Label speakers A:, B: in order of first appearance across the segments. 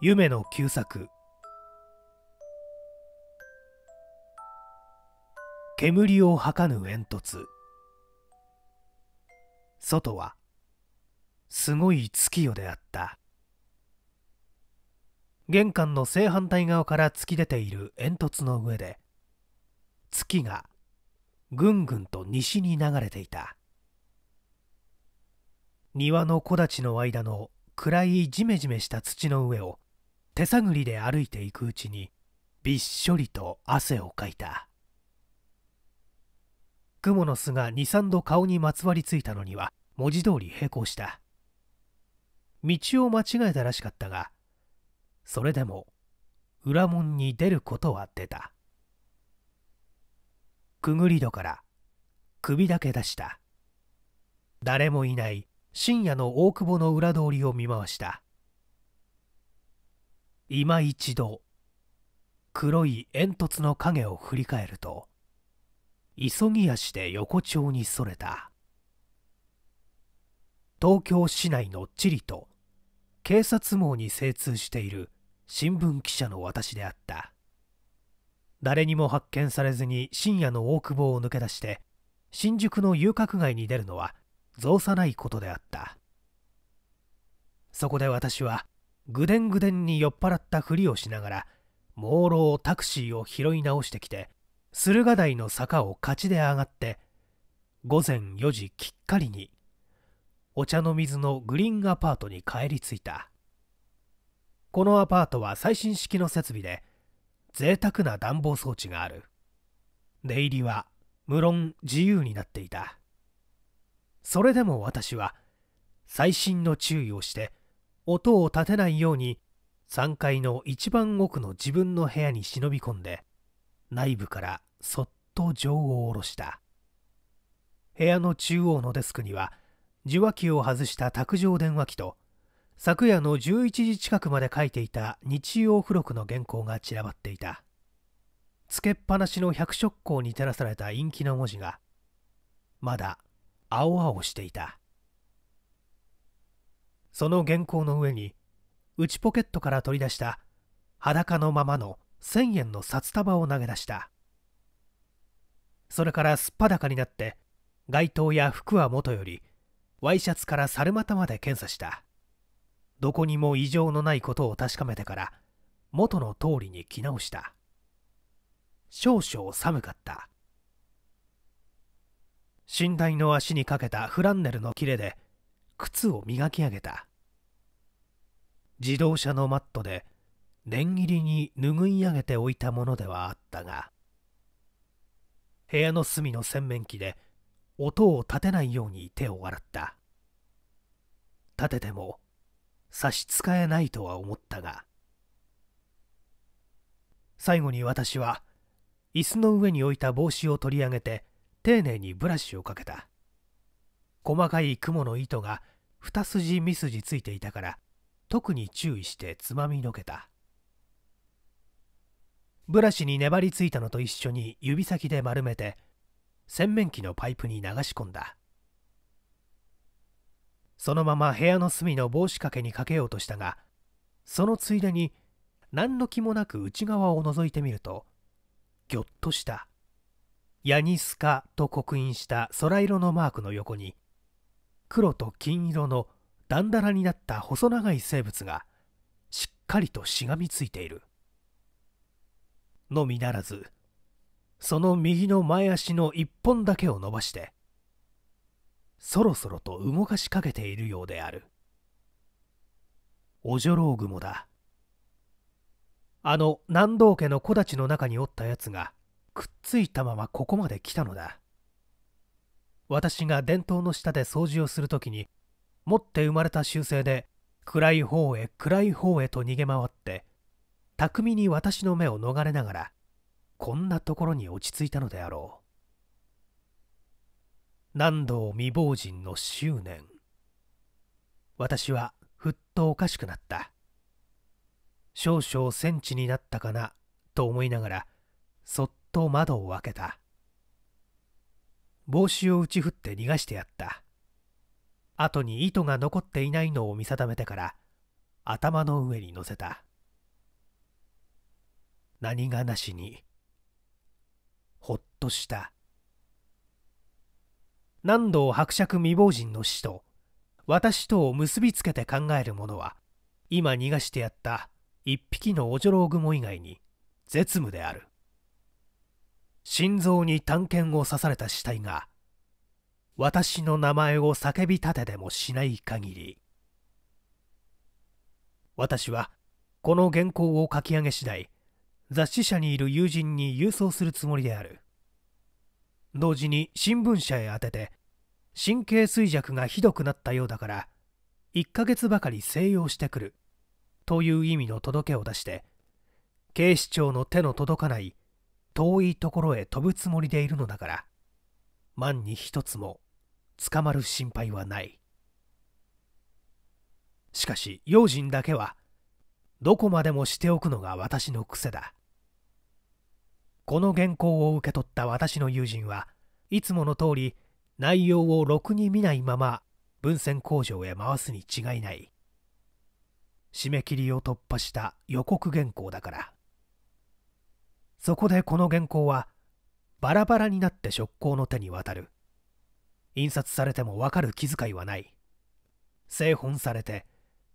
A: 夢の旧作煙を吐かぬ煙突外はすごい月夜であった玄関の正反対側から突き出ている煙突の上で月がぐんぐんと西に流れていた庭の木立の間の暗いジメジメした土の上を手探りで歩いていくうちにびっしょりと汗をかいた雲の巣が23度顔にまつわりついたのには文字通り並行した道を間違えたらしかったがそれでも裏門に出ることは出たくぐり戸から首だけ出した誰もいない深夜の大久保の裏通りを見回した今一度黒い煙突の影を振り返ると急ぎ足で横丁にそれた東京市内の地理と警察網に精通している新聞記者の私であった誰にも発見されずに深夜の大久保を抜け出して新宿の遊郭街に出るのは造作ないことであったそこで私はぐでんぐでんに酔っ払ったふりをしながら朦朧タクシーを拾い直してきて駿河台の坂を勝ちで上がって午前4時きっかりにお茶の水のグリーンアパートに帰り着いたこのアパートは最新式の設備で贅沢な暖房装置がある出入りは無論自由になっていたそれでも私は細心の注意をして音を立てないように3階の一番奥の自分の部屋に忍び込んで内部からそっと錠を下ろした部屋の中央のデスクには受話器を外した卓上電話機と昨夜の11時近くまで書いていた日曜付録の原稿が散らばっていたつけっぱなしの百色光に照らされた陰気の文字がまだ青々していたその原稿の上に内ポケットから取り出した裸のままの1000円の札束を投げ出したそれからすっぱだかになって街灯や服はもとよりワイシャツから猿股まで検査したどこにも異常のないことを確かめてから元の通りに着直した少々寒かった寝台の足にかけたフランネルの切れで靴を磨き上げた自動車のマットで念入りに拭い上げておいたものではあったが部屋の隅の洗面器で音を立てないように手を洗った立てても差し支えないとは思ったが最後に私は椅子の上に置いた帽子を取り上げて丁寧にブラシをかけた細かい雲の糸が二筋三筋ついていたから特に注意してつまみのけたブラシに粘りついたのと一緒に指先で丸めて洗面器のパイプに流し込んだそのまま部屋の隅の帽子掛けにかけようとしたがそのついでに何の気もなく内側を覗いてみるとぎょっとしたヤニスカと刻印した空色のマークの横に黒と金色のだんだらになった細長い生物がしっかりとしがみついているのみならずその右の前足の一本だけを伸ばしてそろそろと動かしかけているようであるオジョロウグモだあの南道家の木立の中におったやつがくっついたままここまで来たのだ私が伝統の下で掃除をするときに持って生まれた習性で暗い方へ暗い方へと逃げ回って巧みに私の目を逃れながらこんなところに落ち着いたのであろう何度未亡人の執念私はふっとおかしくなった少々戦地になったかなと思いながらそっと窓を開けた帽子を打ち振って逃がしてやった後に糸が残っていないのを見定めてから頭の上に乗せた何がなしにほっとした何度伯爵未亡人の死と私とを結びつけて考える者は今逃がしてやった一匹のおじょろう雲以外に絶務である心臓に探検を刺された死体が私の名前を叫び立てでもしない限り私はこの原稿を書き上げ次第雑誌社にいる友人に郵送するつもりである同時に新聞社へ宛てて神経衰弱がひどくなったようだから1ヶ月ばかり静養してくるという意味の届けを出して警視庁の手の届かない遠いところへ飛ぶつもりでいるのだから万に一つも捕まる心配はないしかし用心だけはどこまでもしておくのが私の癖だこの原稿を受け取った私の友人はいつもの通り内容をろくに見ないまま文鮮工場へ回すに違いない締め切りを突破した予告原稿だからそこでこの原稿はバラバラになって職工の手に渡る印刷されてもわかる気遣いはない製本されて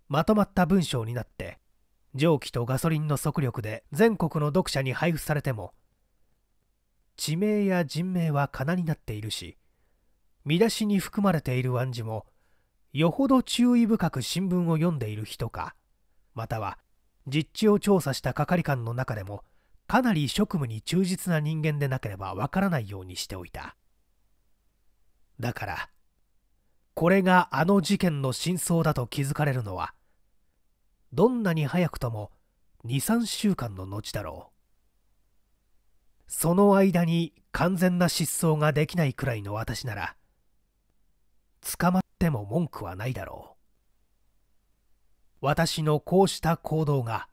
A: まとまった文章になって蒸気とガソリンの速力で全国の読者に配布されても地名や人名は仮名になっているし見出しに含まれている暗示もよほど注意深く新聞を読んでいる人かまたは実地を調査した係官の中でもかなり職務に忠実な人間でなければわからないようにしておいただからこれがあの事件の真相だと気づかれるのはどんなに早くとも23週間の後だろうその間に完全な失踪ができないくらいの私なら捕まっても文句はないだろう私のこうした行動が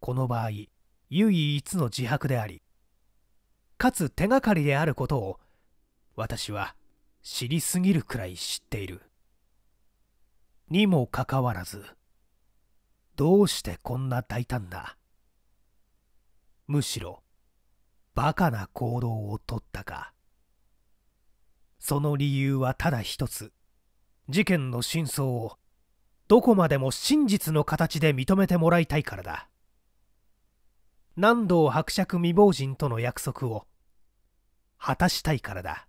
A: この場合唯一の自白でありかつ手がかりであることを私は知りすぎるくらい知っているにもかかわらずどうしてこんな大胆なむしろバカな行動をとったかその理由はただ一つ事件の真相をどこまでも真実の形で認めてもらいたいからだ度を伯爵未亡人との約束を果たしたいからだ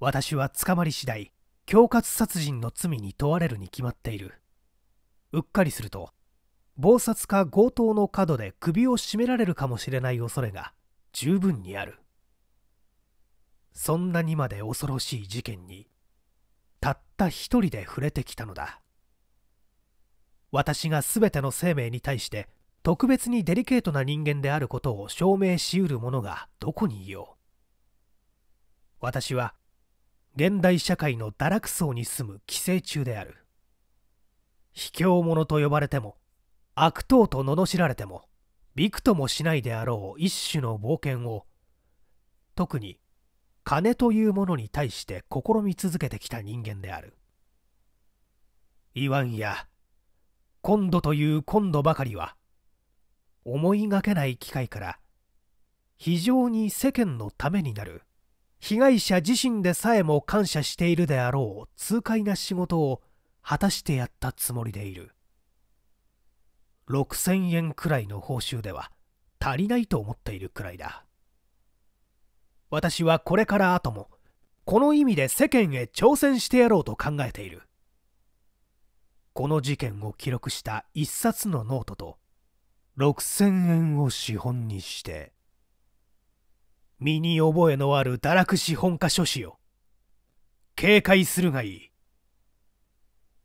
A: 私は捕まり次第恐喝殺人の罪に問われるに決まっているうっかりすると謀殺か強盗の角で首を絞められるかもしれない恐れが十分にあるそんなにまで恐ろしい事件にたった一人で触れてきたのだ私が全ての生命に対して特別にデリケートな人間であることを証明しうる者がどこにいよう私は現代社会の堕落層に住む寄生虫である卑怯者と呼ばれても悪党と罵られてもびくともしないであろう一種の冒険を特に金というものに対して試み続けてきた人間である言わんや今度という今度ばかりは思いがけない機会から非常に世間のためになる被害者自身でさえも感謝しているであろう痛快な仕事を果たしてやったつもりでいる6000円くらいの報酬では足りないと思っているくらいだ私はこれから後もこの意味で世間へ挑戦してやろうと考えているこの事件を記録した一冊のノートと6,000円を資本にして身に覚えのある堕落資本家書士よ警戒するがいい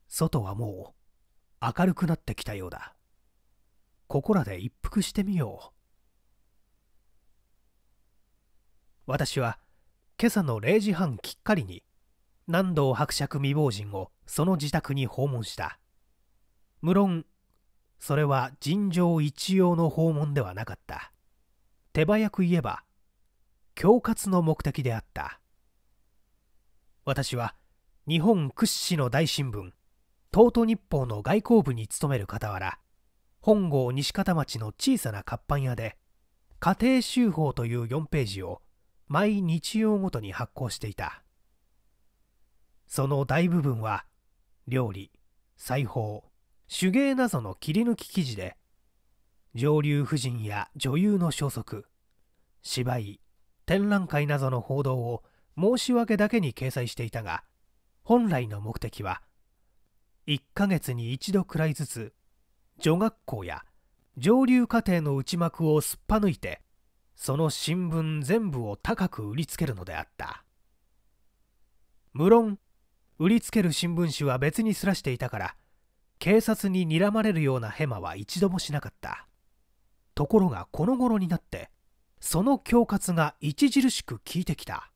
A: 外はもう明るくなってきたようだここらで一服してみよう私は今朝の0時半きっかりに南道伯爵未亡人をその自宅に訪問した無論それは尋常一様の訪問ではなかった手早く言えば恐喝の目的であった私は日本屈指の大新聞東都日報の外交部に勤める傍ら本郷西片町の小さな活版屋で家庭修法という4ページを毎日曜ごとに発行していたその大部分は料理裁縫手芸などの切り抜き記事で上流婦人や女優の消息芝居展覧会などの報道を申し訳だけに掲載していたが本来の目的は1ヶ月に1度くらいずつ女学校や上流家庭の内幕をすっぱ抜いてその新聞全部を高く売りつけるのであった無論売りつける新聞紙は別にすらしていたから警察に睨まれるようなヘマは一度もしなかったところがこの頃になってその恐喝が著しく効いてきた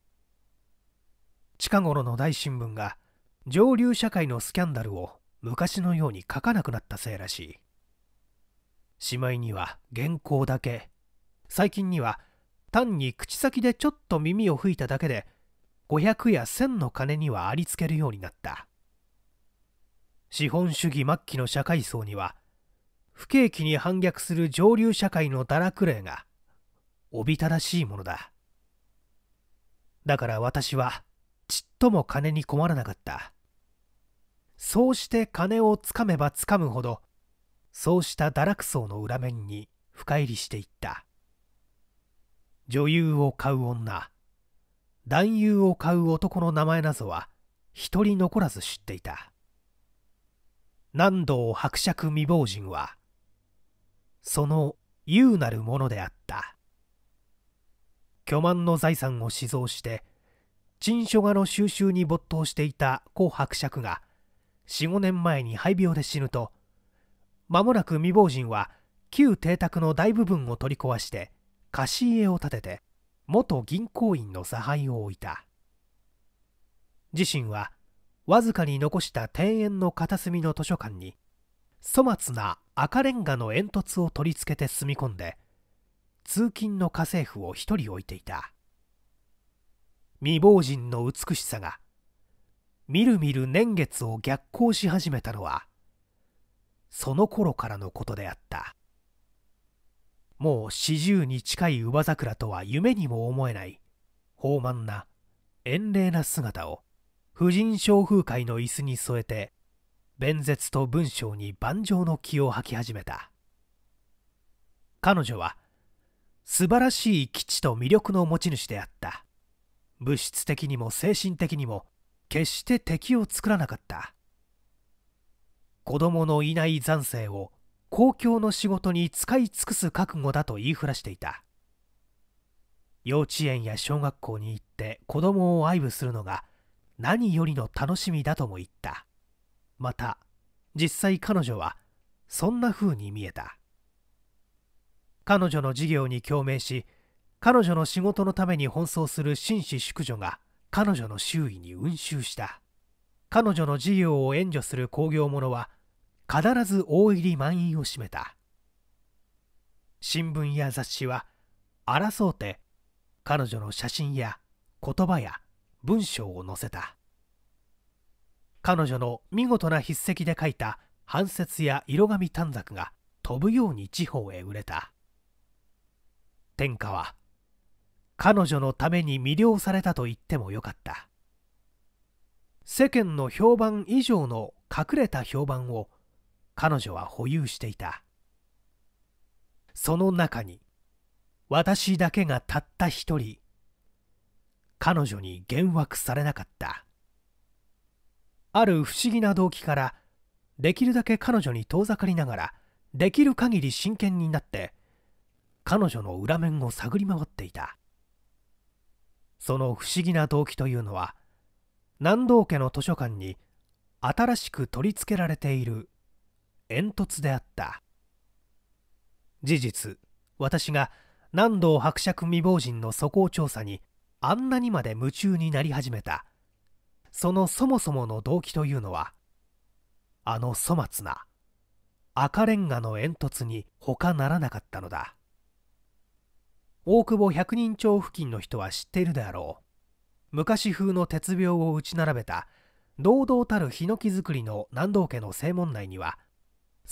A: 近頃の大新聞が上流社会のスキャンダルを昔のように書かなくなったせいらしいしまいには原稿だけ最近には単に口先でちょっと耳を吹いただけで500や1000の金にはありつけるようになった資本主義末期の社会層には不景気に反逆する上流社会の堕落霊がおびただしいものだだから私はちっとも金に困らなかったそうして金をつかめばつかむほどそうした堕落層の裏面に深入りしていった女優を買う女男優を買う男の名前などは一人残らず知っていた度を伯爵未亡人はその優なるものであった巨万の財産を死蔵して陳書画の収集に没頭していた故伯爵が45年前に肺病で死ぬと間もなく未亡人は旧邸宅の大部分を取り壊して貸家を建てて元銀行員の差配を置いた自身はわずかに残した庭園の片隅の図書館に粗末な赤レンガの煙突を取り付けて住み込んで通勤の家政婦を一人置いていた未亡人の美しさがみるみる年月を逆行し始めたのはその頃からのことであったもう四十に近い乳母桜とは夢にも思えない豊満な遠麗な姿を婦人商風会の椅子に添えて弁舌と文章に盤上の気を吐き始めた彼女は素晴らしい基地と魅力の持ち主であった物質的にも精神的にも決して敵を作らなかった子供のいない残生を公共の仕事に使い尽くす覚悟だと言いふらしていた幼稚園や小学校に行って子供を愛撫するのが何よりの楽しみだとも言ったまた実際彼女はそんな風に見えた彼女の事業に共鳴し彼女の仕事のために奔走する紳士淑女が彼女の周囲に運集した彼女の事業を援助する興行者は必ず大入り満員を占めた新聞や雑誌は争うて彼女の写真や言葉や文章を載せた彼女の見事な筆跡で書いた半節や色紙短冊が飛ぶように地方へ売れた天下は彼女のために魅了されたと言ってもよかった世間の評判以上の隠れた評判を彼女は保有していたその中に私だけがたった一人彼女に幻惑されなかったある不思議な動機からできるだけ彼女に遠ざかりながらできる限り真剣になって彼女の裏面を探り回っていたその不思議な動機というのは南道家の図書館に新しく取り付けられている煙突であった事実私が南道伯爵未亡人の素行調査にあんなにまで夢中になり始めたそのそもそもの動機というのはあの粗末な赤レンガの煙突に他ならなかったのだ大久保百人町付近の人は知っているであろう昔風の鉄病を打ち並べた堂々たるヒノキ造りの南道家の正門内には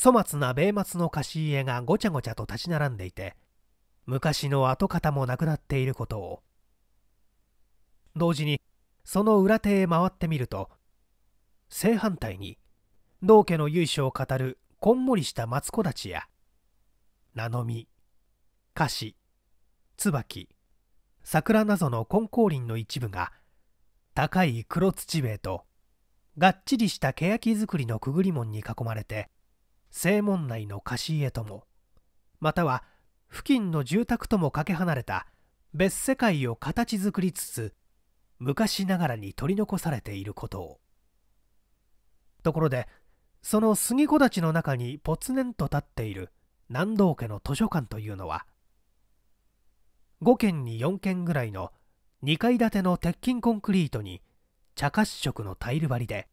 A: 粗末な米松の貸し家がごちゃごちゃと立ち並んでいて昔の跡形もなくなっていることを同時にその裏手へ回ってみると正反対に道家の由緒を語るこんもりしたマツコたちや名の実菓子椿桜などの金光林の一部が高い黒土塀とがっちりした欅造りのくぐり門に囲まれて正門内の貸し家ともまたは付近の住宅ともかけ離れた別世界を形作りつつ昔ながらに取り残されていることをところでその杉木立の中にぽつねんと立っている南道家の図書館というのは5軒に4軒ぐらいの2階建ての鉄筋コンクリートに茶褐色のタイル張りで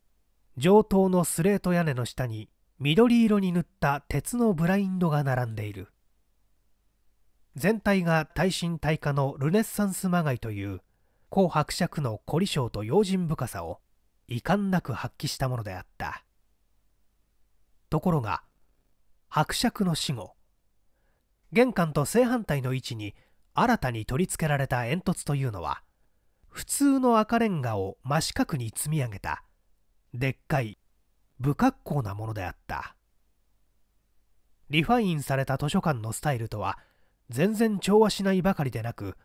A: 上等のスレート屋根の下に緑色に塗った鉄のブラインドが並んでいる全体が耐震耐火のルネッサンスまがいという胡伯爵の凝り性と用心深さを遺憾なく発揮したものであったところが伯爵の死後玄関と正反対の位置に新たに取り付けられた煙突というのは普通の赤レンガを真四角に積み上げたでっかい不格好なものであったリファインされた図書館のスタイルとは全然調和しないばかりでなく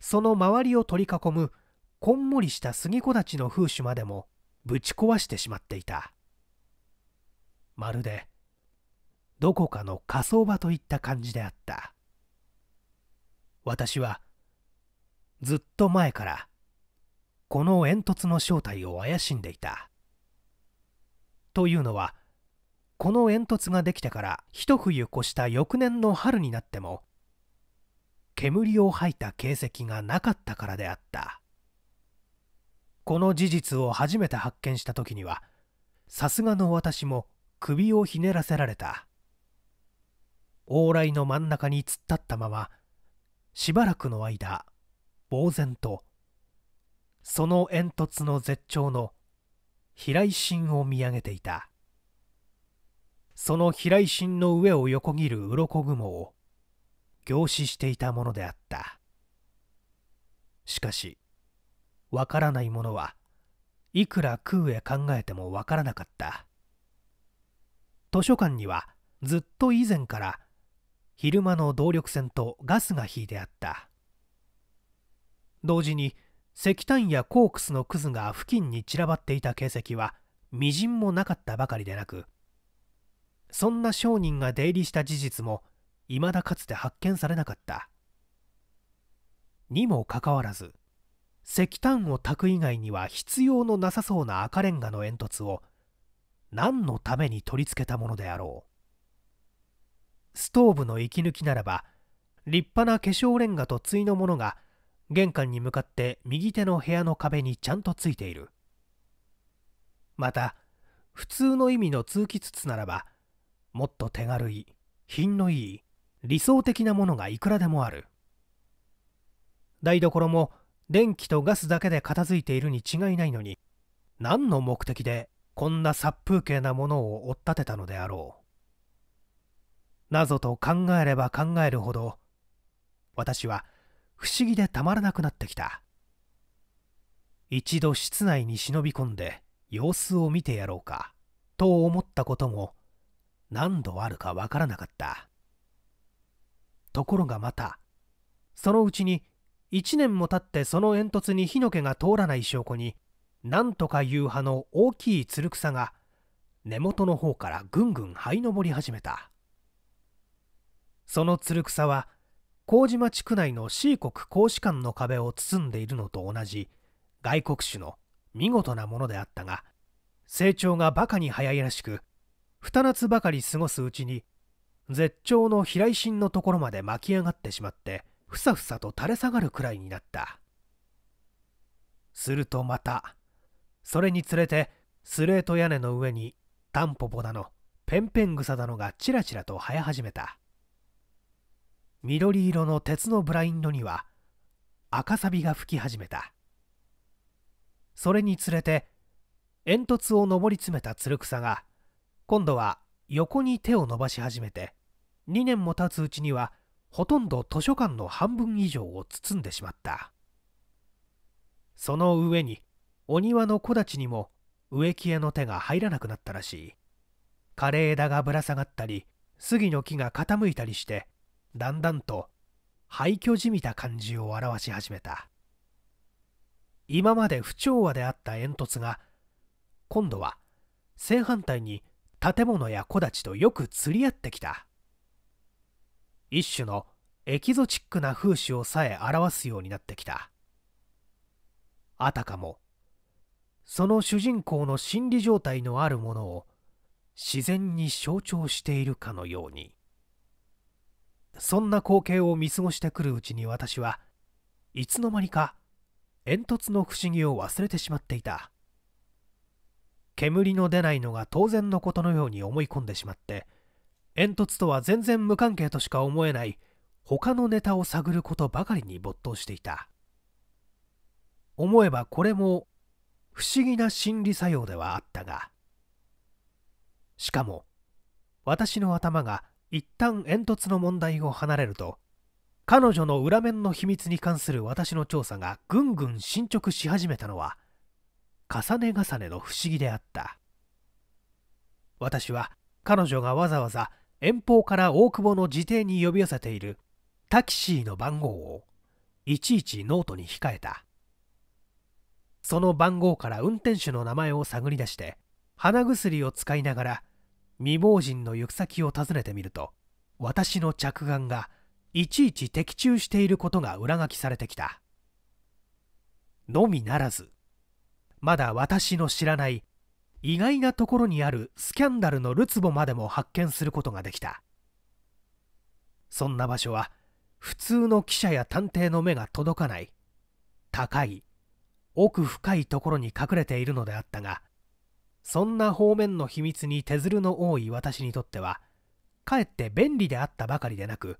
A: その周りを取り囲むこんもりした杉木立の風刺までもぶち壊してしまっていたまるでどこかの火葬場といった感じであった私はずっと前からこの煙突の正体を怪しんでいたというのはこの煙突ができてから一冬越した翌年の春になっても煙を吐いた形跡がなかったからであったこの事実を初めて発見した時にはさすがの私も首をひねらせられた往来の真ん中に突っ立ったまましばらくの間呆然とその煙突の絶頂の平井心を見上げていたその平井心の上を横切る鱗雲を凝視していたものであったしかしわからないものはいくら空へ考えてもわからなかった図書館にはずっと以前から昼間の動力船とガスが引いてあった同時に石炭やコークスのくずが付近に散らばっていた形跡はみじんもなかったばかりでなくそんな商人が出入りした事実も未だかつて発見されなかったにもかかわらず石炭を炊く以外には必要のなさそうな赤レンガの煙突を何のために取り付けたものであろうストーブの息抜きならば立派な化粧レンガと対のものが玄関に向かって右手の部屋の壁にちゃんとついているまた普通の意味の通気筒ならばもっと手軽い品のいい理想的なものがいくらでもある台所も電気とガスだけで片付いているに違いないのに何の目的でこんな殺風景なものを追っ立てたのであろうなぞと考えれば考えるほど私は不思議でたまらなくなってきた一度室内に忍び込んで様子を見てやろうかと思ったことも何度あるかわからなかったところがまたそのうちに1年も経ってその煙突に火の気が通らない証拠になんとかいう葉の大きいつる草が根元の方からぐんぐん這い上り始めたそのつる草は麹町区内の C 国公使館の壁を包んでいるのと同じ外国種の見事なものであったが成長がバカに早いらしく二夏ばかり過ごすうちに絶頂の飛来心のところまで巻き上がってしまってふさふさと垂れ下がるくらいになったするとまたそれにつれてスレート屋根の上にタンポポだのペンペン草だのがちらちらと生え始めた緑色の鉄のブラインドには赤サビが吹き始めたそれにつれて煙突を上り詰めたつる草が今度は横に手を伸ばし始めて2年も経つうちにはほとんど図書館の半分以上を包んでしまったその上にお庭の木立にも植木への手が入らなくなったらしい枯れ枝がぶら下がったり杉の木が傾いたりしてだんだんと廃墟じみた感じを表し始めた今まで不調和であった煙突が今度は正反対に建物や木立とよく釣り合ってきた一種のエキゾチックな風刺をさえ表すようになってきたあたかもその主人公の心理状態のあるものを自然に象徴しているかのようにそんな光景を見過ごしてくるうちに私はいつの間にか煙突の不思議を忘れてしまっていた煙の出ないのが当然のことのように思い込んでしまって煙突とは全然無関係としか思えない他のネタを探ることばかりに没頭していた思えばこれも不思議な心理作用ではあったがしかも私の頭が一旦煙突の問題を離れると彼女の裏面の秘密に関する私の調査がぐんぐん進捗し始めたのは重ね重ねの不思議であった私は彼女がわざわざ遠方から大久保の自邸に呼び寄せているタキシーの番号をいちいちノートに控えたその番号から運転手の名前を探り出して鼻薬を使いながら未亡人の行く先を訪ねてみると私の着眼がいちいち的中していることが裏書きされてきたのみならずまだ私の知らない意外なところにあるスキャンダルのるつぼまでも発見することができたそんな場所は普通の記者や探偵の目が届かない高い奥深いところに隠れているのであったがそんな方面の秘密に手鶴の多い私にとってはかえって便利であったばかりでなく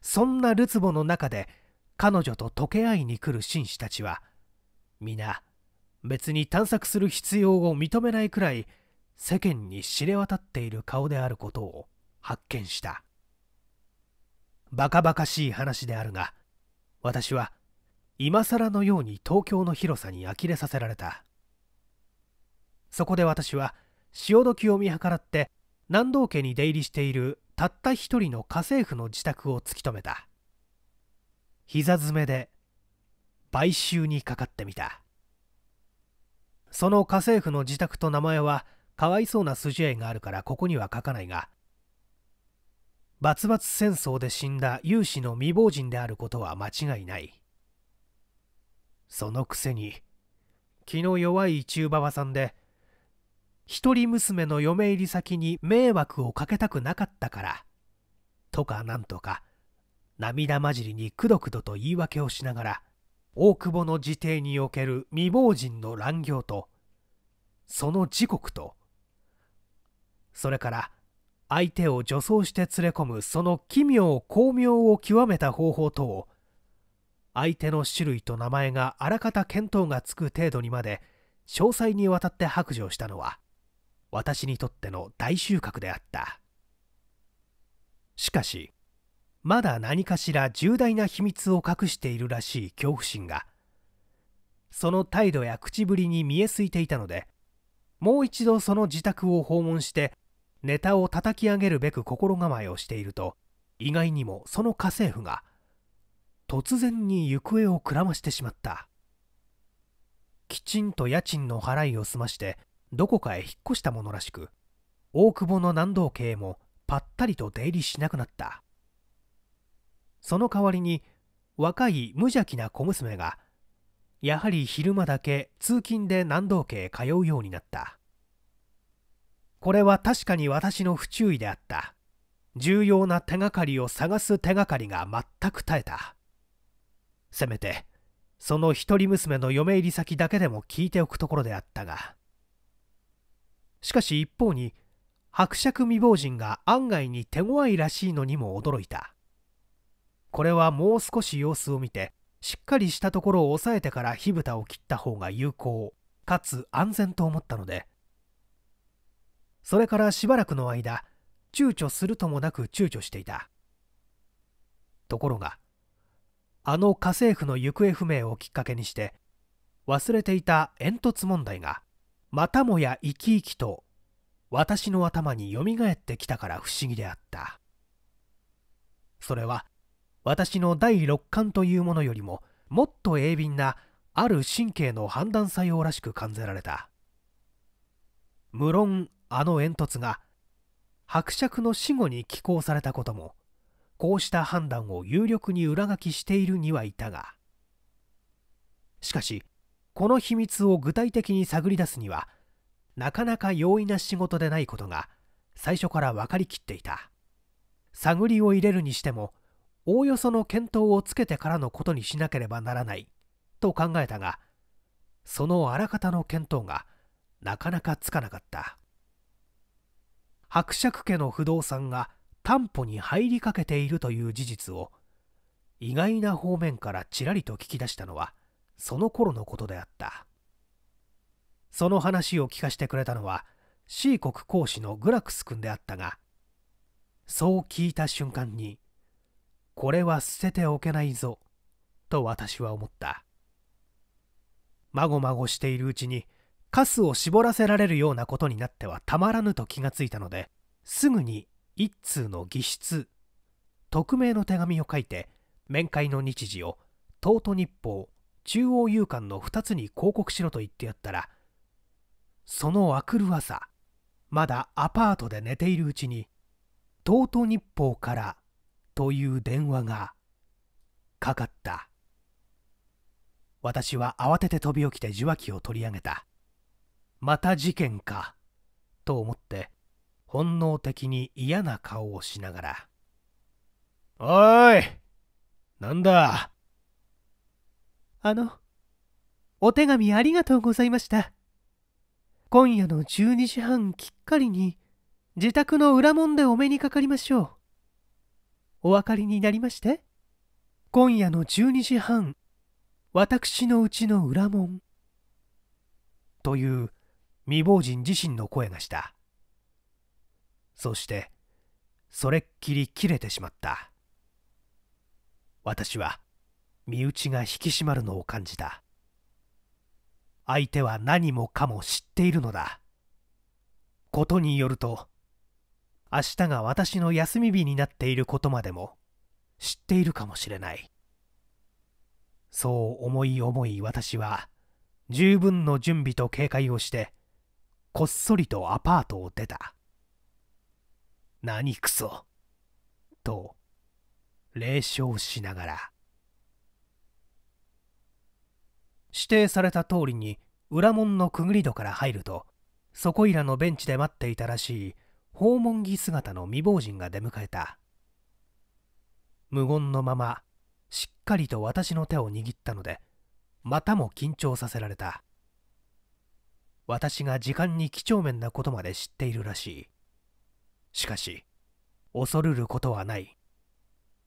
A: そんなるつぼの中で彼女と溶け合いに来る紳士たちは皆別に探索する必要を認めないくらい世間に知れ渡っている顔であることを発見したバカバカしい話であるが私は今更のように東京の広さに呆れさせられたそこで私は潮時を見計らって南道家に出入りしているたった一人の家政婦の自宅を突き止めた膝詰めで買収にかかってみたその家政婦の自宅と名前はかわいそうな筋合いがあるからここには書かないがバツバツ戦争で死んだ有志の未亡人であることは間違いないそのくせに気の弱い中馬場さんで一人娘の嫁入り先に迷惑をかけたくなかったからとかなんとか涙交じりにくどくどと言い訳をしながら大久保の自邸における未亡人の乱行とその時刻とそれから相手を女装して連れ込むその奇妙巧妙を極めた方法とを相手の種類と名前があらかた見当がつく程度にまで詳細にわたって白状したのは私にとっての大収穫であったしかしまだ何かしら重大な秘密を隠しているらしい恐怖心がその態度や口ぶりに見えすいていたのでもう一度その自宅を訪問してネタを叩き上げるべく心構えをしていると意外にもその家政婦が突然に行方をくらましてしまったきちんと家賃の払いを済ましてどこかへ引っ越したものらしく大久保の南道家へもぱったりと出入りしなくなったその代わりに若い無邪気な小娘がやはり昼間だけ通勤で南道家へ通うようになったこれは確かに私の不注意であった重要な手がかりを探す手がかりが全く絶えたせめてその一人娘の嫁入り先だけでも聞いておくところであったがしかし一方に伯爵未亡人が案外に手強いらしいのにも驚いたこれはもう少し様子を見てしっかりしたところを押さえてから火蓋を切った方が有効かつ安全と思ったのでそれからしばらくの間躊躇するともなく躊躇していたところがあの家政婦の行方不明をきっかけにして忘れていた煙突問題がまたもや生き生きと私の頭によみがえってきたから不思議であったそれは私の第六感というものよりももっと鋭敏なある神経の判断作用らしく感じられた無論あの煙突が伯爵の死後に寄稿されたこともこうした判断を有力に裏書きしているにはいたがしかしこの秘密を具体的に探り出すにはなかなか容易な仕事でないことが最初から分かりきっていた探りを入れるにしてもおおよその見当をつけてからのことにしなければならないと考えたがそのあらかたの見当がなかなかつかなかった伯爵家の不動産が担保に入りかけているという事実を意外な方面からちらりと聞き出したのはその頃のことであったその話を聞かせてくれたのは C 国講師のグラクス君であったがそう聞いた瞬間にこれは捨てておけないぞと私は思ったまごまごしているうちにカスを絞らせられるようなことになってはたまらぬと気がついたのですぐに一通の義筆匿名の手紙を書いて面会の日時を東都日報中央有刊の2つに広告しろと言ってやったらその明くる朝まだアパートで寝ているうちに東都日報からという電話がかかった私は慌てて飛び起きて受話器を取り上げたまた事件かと思って本能的に嫌な顔をしながら「おいなんだあのお手紙ありがとうございました今夜の12時半きっかりに自宅の裏門でお目にかかりましょう」お分かりになりまして今夜の12時半私のうちの裏門という未亡人自身の声がしたそしてそれっきり切れてしまった私は身内が引き締まるのを感じた相手は何もかも知っているのだことによると明日が私の休み日になっていることまでも知っているかもしれないそう思い思い私は十分の準備と警戒をしてこっそりとアパートを出た何クソと冷笑しながら指定された通りに裏門のくぐり戸から入るとそこいらのベンチで待っていたらしい訪問着姿の未亡人が出迎えた無言のまましっかりと私の手を握ったのでまたも緊張させられた私が時間に几帳面なことまで知っているらしいしかし恐るることはない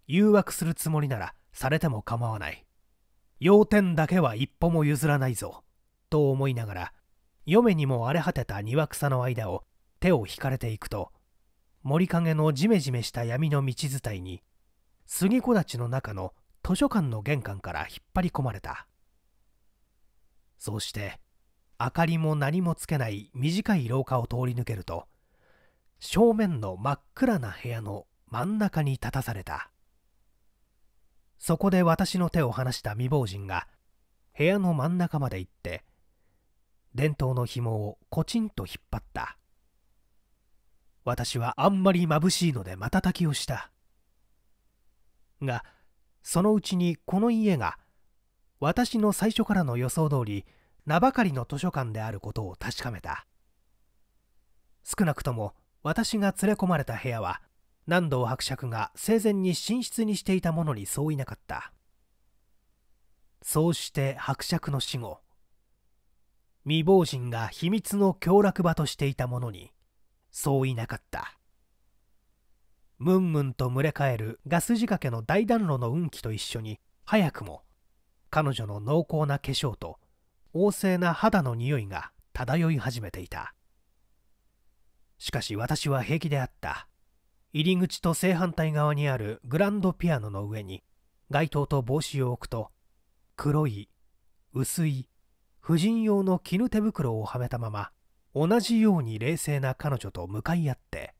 A: 誘惑するつもりならされても構わない要点だけは一歩も譲らないぞと思いながら嫁にも荒れ果てた庭草の間を手を引かれていくと森影のジメジメした闇の道伝いに杉木立の中の図書館の玄関から引っ張り込まれたそうして明かりも何もつけない短い廊下を通り抜けると正面の真っ暗な部屋の真ん中に立たされたそこで私の手を離した未亡人が部屋の真ん中まで行って伝統の紐をコチンと引っ張った私はあんまり眩しいので瞬きをしたがそのうちにこの家が私の最初からの予想通り名ばかりの図書館であることを確かめた少なくとも私が連れ込まれた部屋は南道伯爵が生前に寝室にしていたものにそういなかったそうして伯爵の死後未亡人が秘密の凶楽場としていたものにそういなかったムンムンと群れ返るガス仕掛けの大暖炉の運気と一緒に早くも彼女の濃厚な化粧と旺盛な肌の匂いが漂い始めていたしかし私は平気であった入り口と正反対側にあるグランドピアノの上に街灯と帽子を置くと黒い薄い婦人用の絹手袋をはめたまま同じように冷静な彼女と向かい合って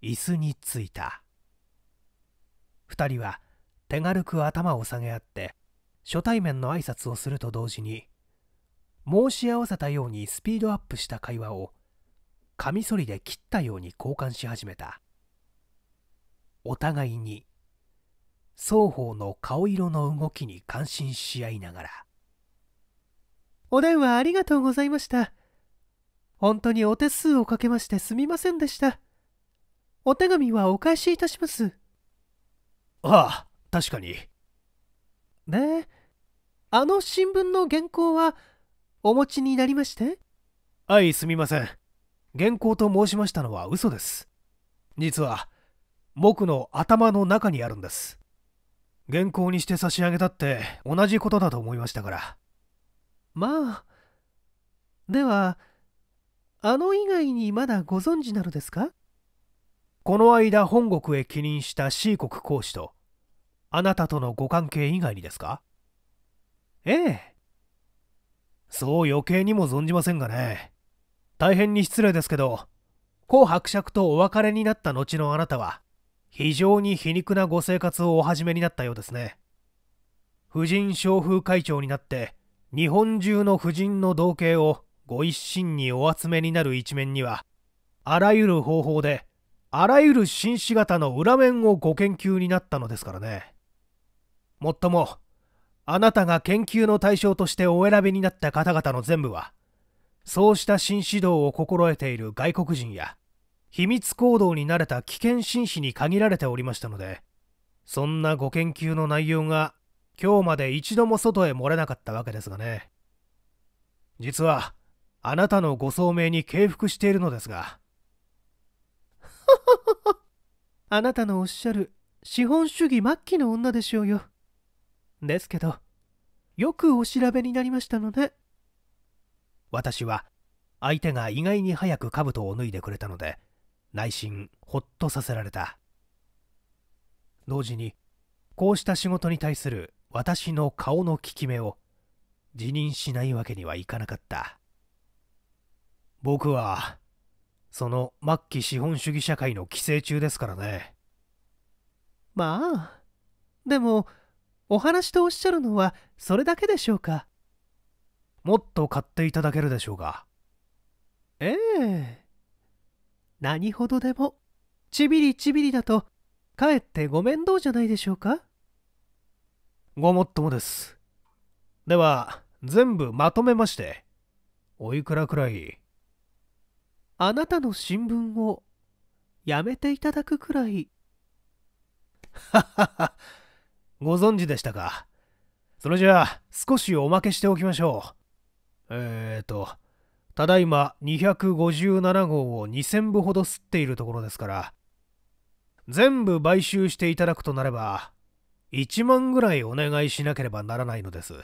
A: 椅子に着いた2人は手軽く頭を下げ合って初対面の挨拶をすると同時に申し合わせたようにスピードアップした会話をカミソリで切ったように交換し始めたお互いに双方の顔色の動きに感心し合いながら「お電話ありがとうございました。本当にお手数をかけましてすみませんでした。お手紙はお返しいたします。ああ、確かに。ねえ、あの新聞の原稿はお持ちになりましてはい、すみません。原稿と申しましたのは嘘です。実は、僕の頭の中にあるんです。原稿にして差し上げたって同じことだと思いましたから。まあ、では、あの以外にまだご存知なのですかこの間本国へ帰任した C 国公使とあなたとのご関係以外にですかええそう余計にも存じませんがね大変に失礼ですけど紅伯爵とお別れになった後のあなたは非常に皮肉なご生活をお始めになったようですね婦人商風会長になって日本中の婦人の同型をご一心にお集めになる一面にはあらゆる方法であらゆる紳士型の裏面をご研究になったのですからねもっともあなたが研究の対象としてお選びになった方々の全部はそうした新指導を心得ている外国人や秘密行動に慣れた危険紳士に限られておりましたのでそんなご研究の内容が今日まで一度も外へ漏れなかったわけですがね実はあなたのご聡明に敬服しているのですが あなたのおっしゃる資本主義末期の女でしょうよですけどよくお調べになりましたのね私は相手が意外に早く兜を脱いでくれたので内心ほっとさせられた同時にこうした仕事に対する私の顔の効き目を辞任しないわけにはいかなかった僕は、その末期資本主義社会の寄生虫ですからね。まあ、でも、お話とおっしゃるのはそれだけでしょうか。もっと買っていただけるでしょうか。ええ何ほどでも、ちびりちびりだと、かえってご面倒じゃないでしょうか。ごもっともです。では、全部まとめまして、おいくらくらいあなたの新聞をやめていただくくらい。ははは、ご存知でしたか。それじゃあ、少しおまけしておきましょう。えーと、ただいま257号を2000部ほど吸っているところですから、全部買収していただくとなれば、1万ぐらいお願いしなければならないのです。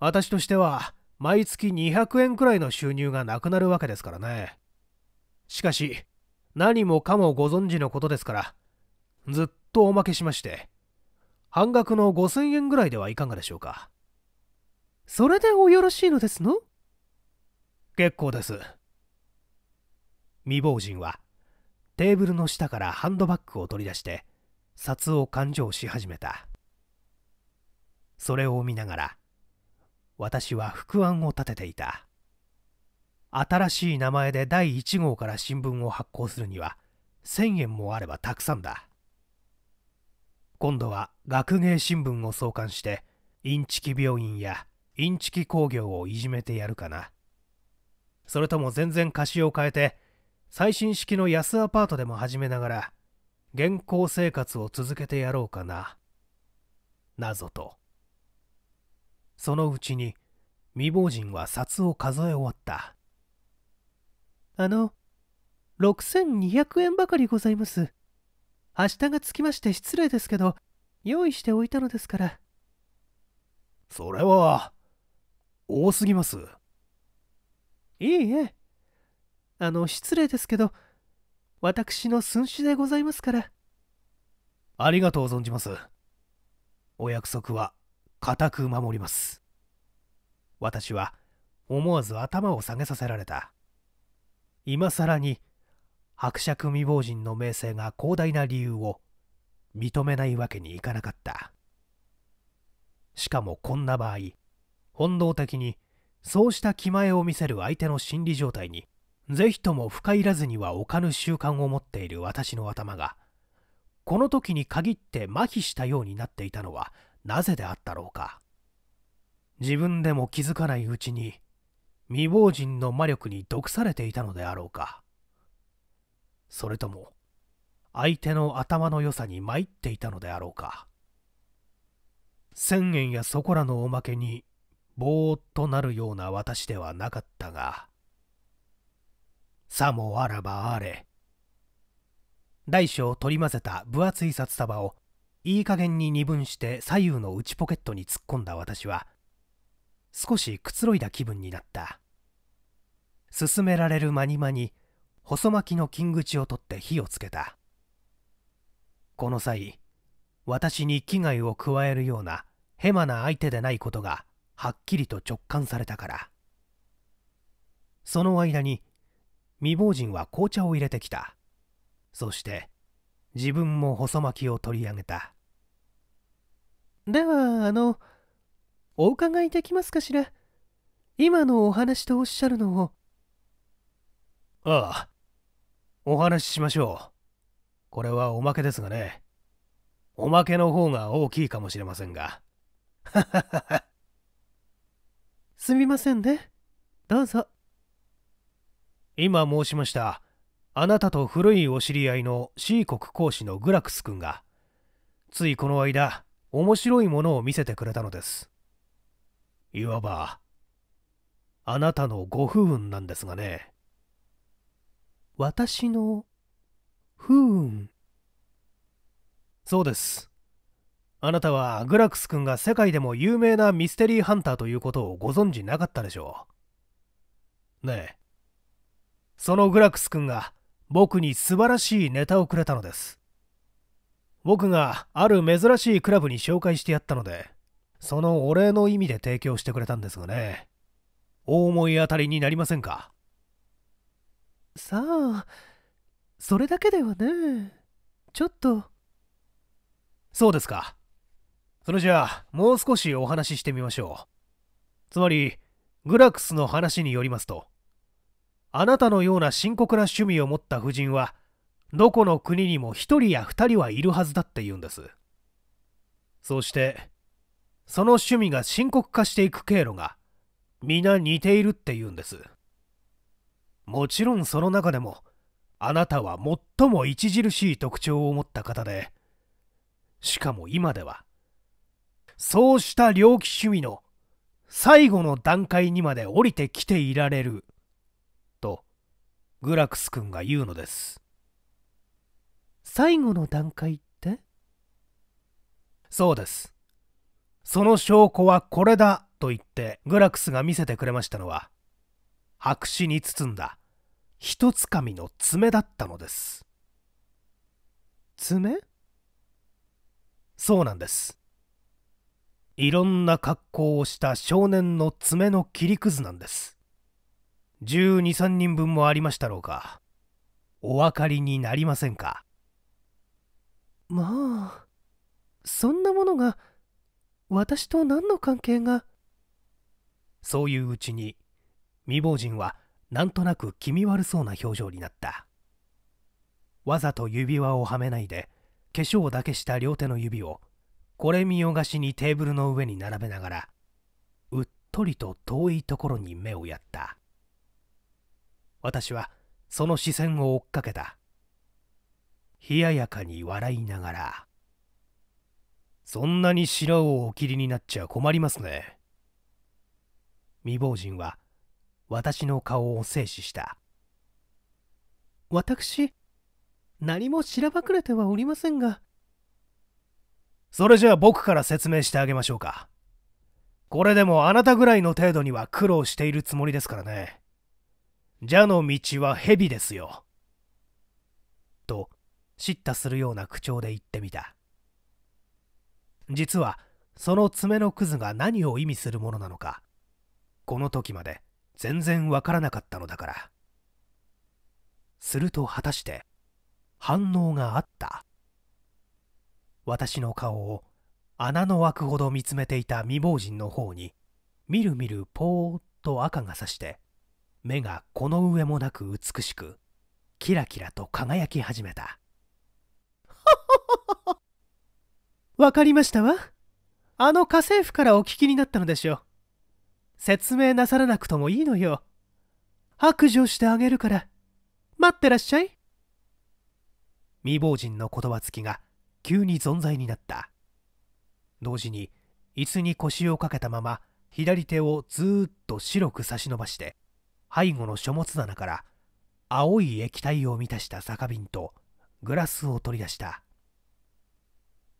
A: 私としては、毎月200円くらいの収入がなくなるわけですからね。しかし、何もかもご存知のことですから、ずっとおまけしまして、半額の5000円ぐらいではいかがでしょうか。それでおよろしいのですの結構です。未亡人は、テーブルの下からハンドバッグを取り出して、札を勘定し始めた。それを見ながら、私は副案を立てていた新しい名前で第1号から新聞を発行するには1000円もあればたくさんだ今度は学芸新聞を創刊してインチキ病院やインチキ工業をいじめてやるかなそれとも全然貸しを変えて最新式の安アパートでも始めながら現行生活を続けてやろうかななとそのうちに未亡人は札を数え終わったあの6200円ばかりございます明日がつきまして失礼ですけど用意しておいたのですからそれは多すぎますいいえあの失礼ですけど私の寸志でございますからありがとう存じますお約束は固く守ります私は思わず頭を下げさせられた今更に伯爵未亡人の名声が広大な理由を認めないわけにいかなかったしかもこんな場合本能的にそうした気前を見せる相手の心理状態にぜひとも深入らずには置かぬ習慣を持っている私の頭がこの時に限って麻痺したようになっていたのはなぜであったろうか自分でも気づかないうちに未亡人の魔力に毒されていたのであろうかそれとも相手の頭の良さに参っていたのであろうか千円やそこらのおまけにぼーっとなるような私ではなかったがさもあらばあれ大小取り混ぜた分厚い札束をいい加減に二分して左右の内ポケットに突っ込んだ私は少しくつろいだ気分になった勧められる間に間に細巻きの金口を取って火をつけたこの際私に危害を加えるようなヘマな相手でないことがはっきりと直感されたからその間に未亡人は紅茶を入れてきたそして自分も細巻きを取り上げたではあのお伺いできますかしら今のお話とおっしゃるのをああお話ししましょうこれはおまけですがねおまけの方が大きいかもしれませんがすみませんねどうぞ今申しましたあなたと古いお知り合いの C 国講師のグラクス君がついこの間面白いものを見せてくれたのですいわばあなたのご不運なんですがね私の不運そうですあなたはグラクス君が世界でも有名なミステリーハンターということをご存じなかったでしょうねえそのグラクス君が僕に素晴らしいネタをくれたのです僕がある珍しいクラブに紹介してやったのでそのお礼の意味で提供してくれたんですがね大思い当たりになりませんかさあそれだけではねちょっとそうですかそれじゃあもう少しお話ししてみましょうつまりグラクスの話によりますとあなたのような深刻な趣味を持った婦人はどこの国にも1人や2人はいるはずだって言うんですそしてその趣味が深刻化していく経路が皆似ているって言うんですもちろんその中でもあなたは最も著しい特徴を持った方でしかも今ではそうした猟奇趣味の最後の段階にまで降りてきていられるグラクス君が言うのです最後の段階ってそうですその証拠はこれだと言ってグラクスが見せてくれましたのは白紙に包んだ一つかみの爪だったのです爪そうなんですいろんな格好をした少年の爪の切りくずなんです12、3人分もありましたろうか。お分かりになりませんか。まあ、そんなものが、私と何の関係が。そういううちに、未亡人はなんとなく気味悪そうな表情になった。わざと指輪をはめないで、化粧だけした両手の指を、これ見よがしにテーブルの上に並べながら、うっとりと遠いところに目をやった。私はその視線を追っかけた冷ややかに笑いながらそんなに白をお切りになっちゃ困りますね未亡人は私の顔を静止した私何も白らばくれてはおりませんがそれじゃあ僕から説明してあげましょうかこれでもあなたぐらいの程度には苦労しているつもりですからね蛇の道は蛇ですよ。と、叱咤するような口調で言ってみた。実は、その爪のくずが何を意味するものなのか、この時まで全然わからなかったのだから。すると果たして、反応があった。私の顔を穴の枠ほど見つめていた未亡人の方に、みるみるぽーっと赤がさして、目がこの上もなく美しくキラキラと輝き始めた わかりましたわあの家政婦からお聞きになったのでしょう説明なさらなくともいいのよ白状してあげるから待ってらっしゃい未亡人の言葉つきが急に存在になった同時に椅子に腰をかけたまま左手をずーっと白く差し伸ばして背後の書物棚から青い液体を満たした酒瓶とグラスを取り出した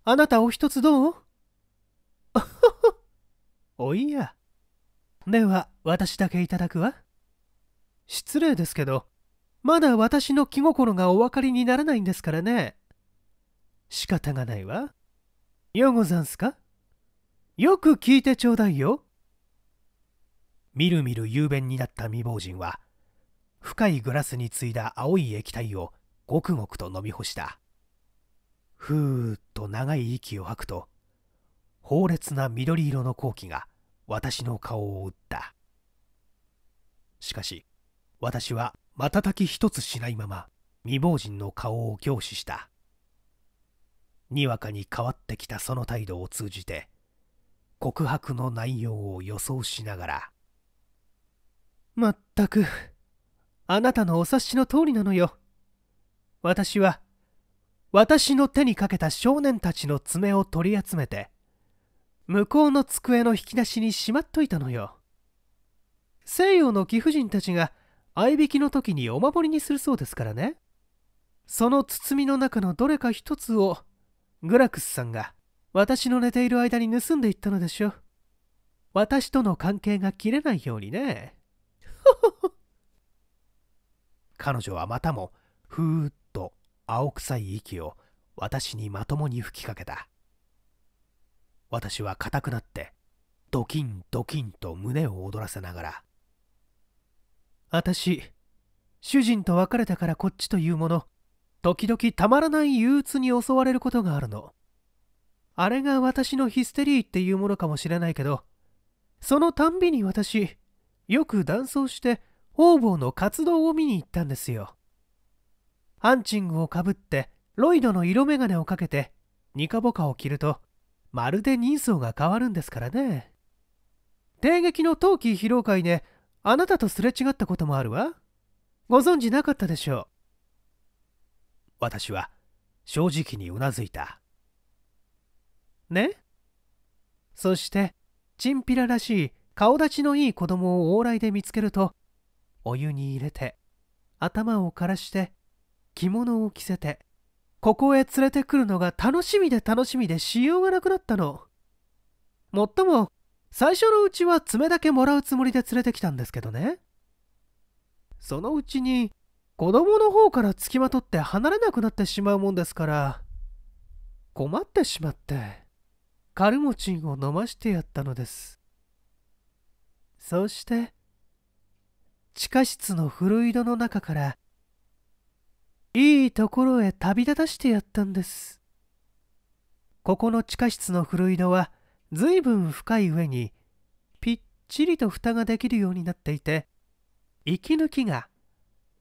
A: あなたお一つどう おいやでは私だけいただくわ失礼ですけどまだ私の気心がお分かりにならないんですからね仕方がないわようござんすかよく聞いてちょうだいよみるみる雄弁になった未亡人は深いグラスについだ青い液体をごくごくと飲み干したふーっと長い息を吐くと猛烈な緑色の好機が私の顔を打ったしかし私は瞬き一つしないまま未亡人の顔を凝視したにわかに変わってきたその態度を通じて告白の内容を予想しながらまったく、あなたのお察しの通りなのよ。私は、私の手にかけた少年たちの爪を取り集めて、向こうの机の引き出しにしまっといたのよ。西洋の貴婦人たちが合いびきの時にお守りにするそうですからね。その包みの中のどれか一つを、グラクスさんが私の寝ている間に盗んでいったのでしょう。私との関係が切れないようにね。彼女はまたもふーっと青臭い息を私にまともに吹きかけた私は硬くなってドキンドキンと胸を躍らせながら「私主人と別れたからこっちというもの時々たまらない憂鬱に襲われることがあるのあれが私のヒステリーっていうものかもしれないけどそのたんびに私よく断層して方々の活動を見に行ったんですよハンチングをかぶってロイドの色眼鏡をかけてニカボカを着るとまるで人相が変わるんですからね帝劇の冬季披露会であなたとすれ違ったこともあるわご存知なかったでしょう私は正直にうなずいたねそしてチンピラらしい顔立ちのいい子供を往来で見つけるとお湯に入れて頭を枯らして着物を着せてここへ連れてくるのが楽しみで楽しみでしようがなくなったのもっとも最初のうちは爪だけもらうつもりで連れてきたんですけどねそのうちに子供の方からつきまとって離れなくなってしまうもんですから困ってしまってカルモチンを飲ましてやったのですそして地下室の古井戸の中からいいところへ旅立たしてやったんですここの地下室の古井戸はずいぶん深い上にぴっちりと蓋ができるようになっていて息抜きが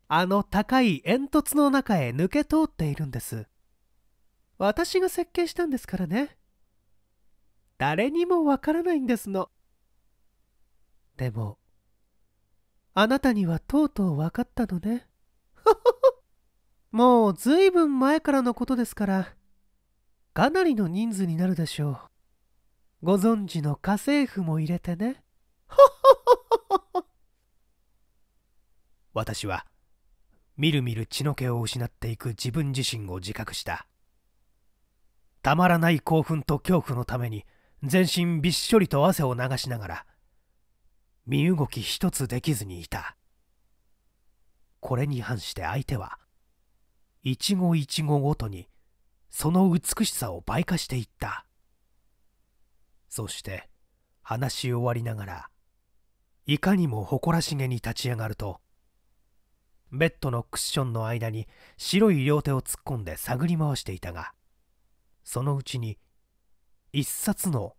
A: あの高い煙突の中へ抜け通っているんです私が設計したんですからね誰にもわからないんですのでも、あなたにはとうとう分かったのね。もうずいぶん前からのことですから、かなりの人数になるでしょう。ご存知の家政婦も入れてね。私は、みるみる血の気を失っていく自分自身を自覚した。たまらない興奮と恐怖のために、全身びっしょりと汗を流しながら、身動き一つできずにいたこれに反して相手は一期一期ごとにその美しさを倍化していったそして話し終わりながらいかにも誇らしげに立ち上がるとベッドのクッションの間に白い両手を突っ込んで探り回していたがそのうちに一冊の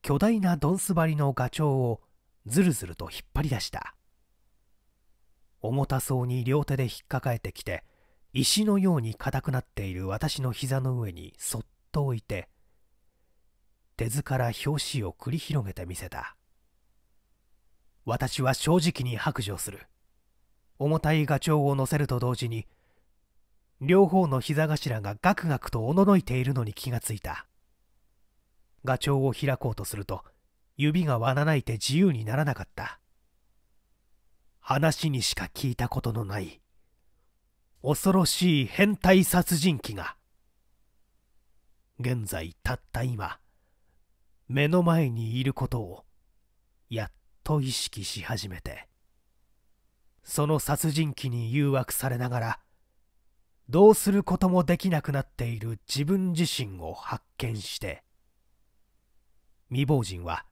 A: 巨大なドンス張りのガチョウをずるずると引っ張り出した重たそうに両手で引っ抱えてきて石のように硬くなっている私の膝の上にそっと置いて手図から表紙を繰り広げてみせた私は正直に白状する重たいガチョウを乗せると同時に両方の膝頭がガクガクとおののいているのに気がついたガチョウを開こうとすると指がわらないて自由にならなかった話にしか聞いたことのない恐ろしい変態殺人鬼が現在たった今目の前にいることをやっと意識し始めてその殺人鬼に誘惑されながらどうすることもできなくなっている自分自身を発見して未亡人は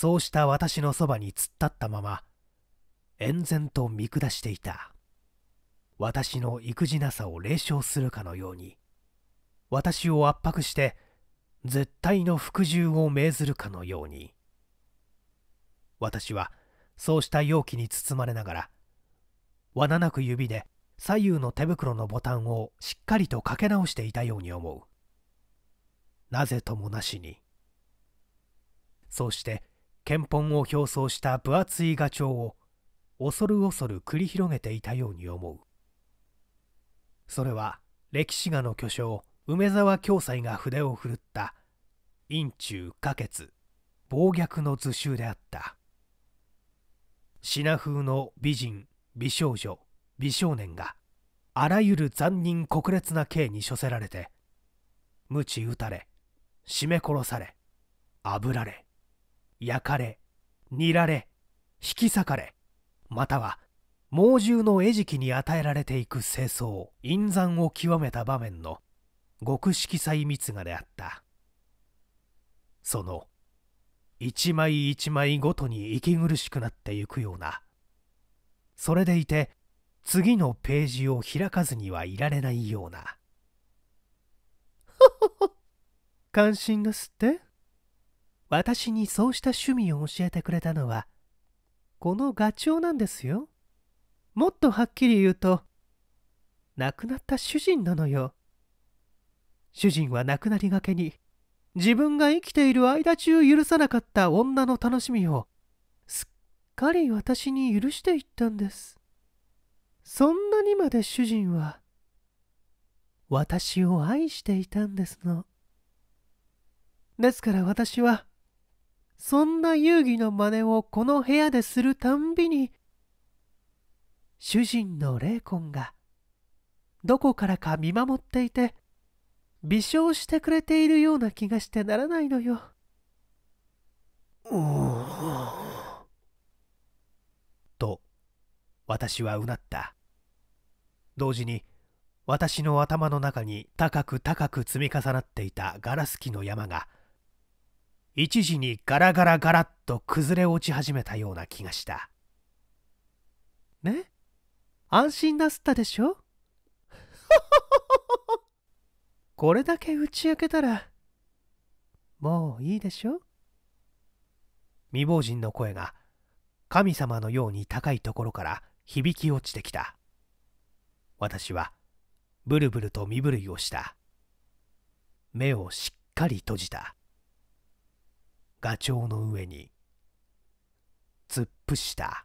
A: そうした私のそばに突っ立ったまま遠然と見下していた私の育児なさを冷笑するかのように私を圧迫して絶対の服従を命ずるかのように私はそうした容器に包まれながら罠なく指で左右の手袋のボタンをしっかりとかけ直していたように思うなぜともなしにそうして憲本を表層した分厚いガチョウを恐る恐る繰り広げていたように思うそれは歴史画の巨匠梅沢京斎が筆を振るった陰中可決暴虐の図集であった品風の美人美少女美少年があらゆる残忍酷烈な刑に処せられて鞭打たれ絞め殺されあぶられ焼かれ煮られ引き裂かれまたは猛獣の餌食に与えられていく清掃陰山を極めた場面の極色彩密画であったその一枚一枚ごとに息苦しくなってゆくようなそれでいて次のページを開かずにはいられないような 関心がすって私にそうした趣味を教えてくれたのはこのガチョウなんですよもっとはっきり言うと亡くなった主人なのよ主人は亡くなりがけに自分が生きている間中許さなかった女の楽しみをすっかり私に許していったんですそんなにまで主人は私を愛していたんですのですから私はそんな遊戯の真似をこの部屋でするたんびに主人の霊魂がどこからか見守っていて微笑してくれているような気がしてならないのよ。と私はうなった同時に私の頭の中に高く高く積み重なっていたガラス機の山が一時にガラガラガラッと崩れ落ち始めたような気がしたね安心なすったでしょ これだけ打ち明けたらもういいでしょ未亡人の声が神様のように高いところから響き落ちてきた私はブルブルと身震いをした目をしっかり閉じたガチョウの上に突っ伏した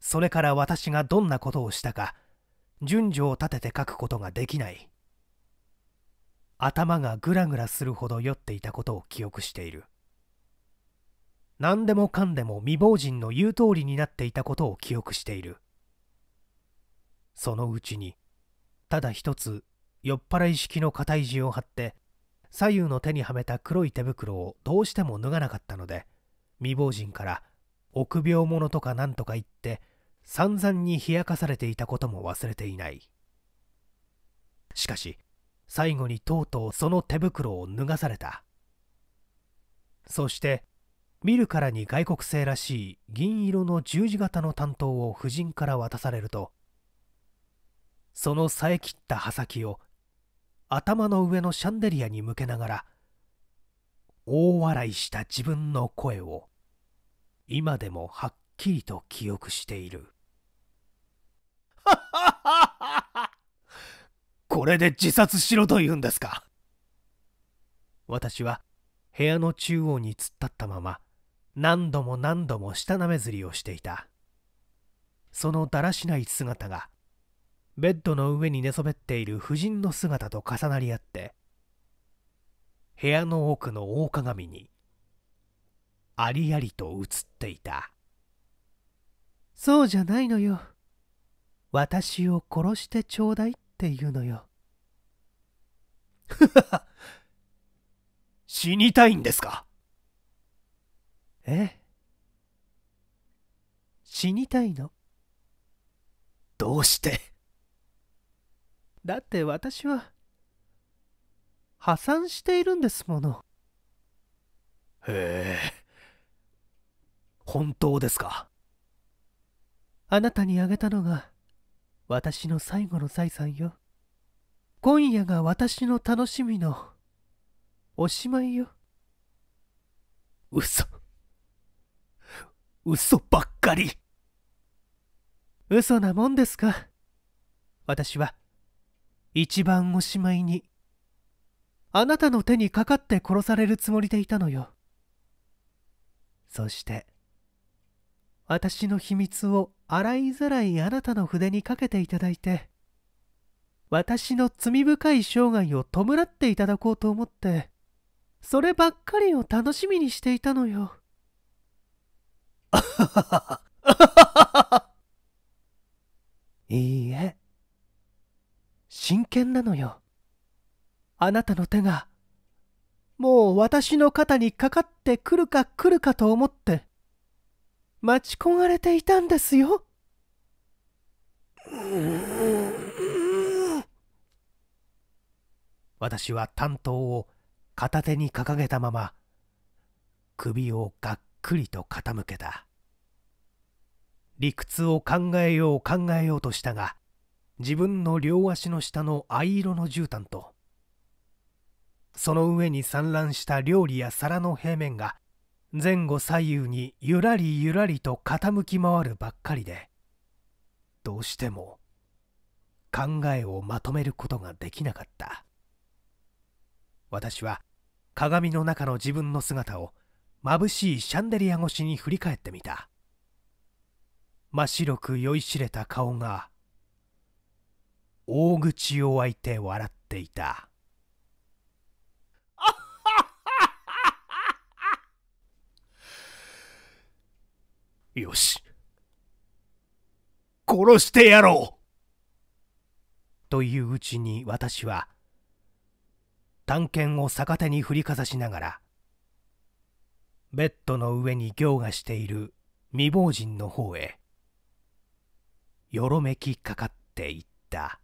A: それから私がどんなことをしたか順序を立てて書くことができない頭がぐらぐらするほど酔っていたことを記憶している何でもかんでも未亡人の言う通りになっていたことを記憶しているそのうちにただ一つ酔っ払い式の硬い地を張って左右の手にはめた黒い手袋をどうしても脱がなかったので未亡人から臆病者とかなんとか言って散々に冷やかされていたことも忘れていないしかし最後にとうとうその手袋を脱がされたそして見るからに外国製らしい銀色の十字型の担当を夫人から渡されるとその冴え切った刃先を頭の上のシャンデリアに向けながら大笑いした自分の声を今でもはっきりと記憶している これで自殺しろと言うんですか私は部屋の中央に突っ立ったまま何度も何度も舌なめずりをしていたそのだらしない姿がベッドの上に寝そべっている夫人の姿と重なり合って部屋の奥の大鏡にありありと映っていたそうじゃないのよ私を殺してちょうだいっていうのよ 死にたいんですかええ死にたいのどうしてだって私は破産しているんですものへえ本当ですかあなたにあげたのが私の最後の財産よ今夜が私の楽しみのおしまいよ嘘嘘ばっかり嘘なもんですか私は一番おしまいにあなたの手にかかって殺されるつもりでいたのよそして私の秘密を洗いざらいあなたの筆にかけていただいて私の罪深い生涯を弔っていただこうと思ってそればっかりを楽しみにしていたのよ いいえ真剣なのよあなたの手がもう私の肩にかかってくるか来るかと思って待ち焦がれていたんですよ私は担当を片手に掲げたまま首をがっくりと傾けた理屈を考えよう考えようとしたが自分の両足の下の藍色の絨毯とその上に散乱した料理や皿の平面が前後左右にゆらりゆらりと傾き回るばっかりでどうしても考えをまとめることができなかった私は鏡の中の自分の姿を眩しいシャンデリア越しに振り返ってみた真っ白く酔いしれた顔が大口を開いて笑っていた。よし。殺してやろうといううちに私は、探検を逆手に振りかざしながら、ベッドの上に行がしている未亡人の方へ、よろめきかかっていった。